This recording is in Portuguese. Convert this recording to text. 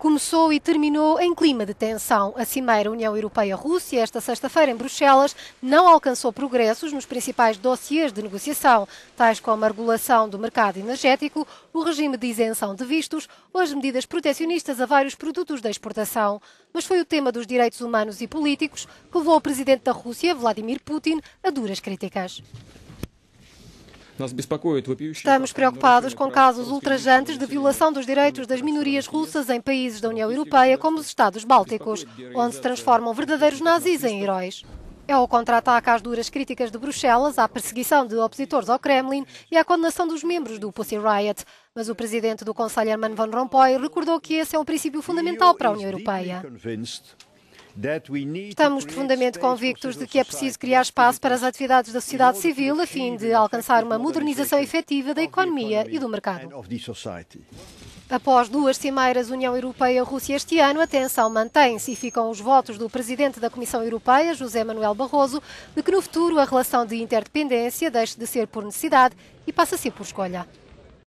começou e terminou em clima de tensão. A Cimeira União Europeia-Rússia, esta sexta-feira em Bruxelas, não alcançou progressos nos principais dossiers de negociação, tais como a regulação do mercado energético, o regime de isenção de vistos ou as medidas protecionistas a vários produtos da exportação. Mas foi o tema dos direitos humanos e políticos que levou o presidente da Rússia, Vladimir Putin, a duras críticas. Estamos preocupados com casos ultrajantes de violação dos direitos das minorias russas em países da União Europeia, como os Estados Bálticos, onde se transformam verdadeiros nazis em heróis. É o contra-ataque às duras críticas de Bruxelas, à perseguição de opositores ao Kremlin e à condenação dos membros do Pussy Riot. Mas o presidente do Conselho, Herman Van Rompuy, recordou que esse é um princípio fundamental para a União Europeia. Estamos profundamente convictos de que é preciso criar espaço para as atividades da sociedade civil a fim de alcançar uma modernização efetiva da economia e do mercado. Após duas cimeiras União Europeia-Rússia este ano, a tensão mantém-se e ficam os votos do presidente da Comissão Europeia, José Manuel Barroso, de que no futuro a relação de interdependência deixe de ser por necessidade e passe a ser por escolha.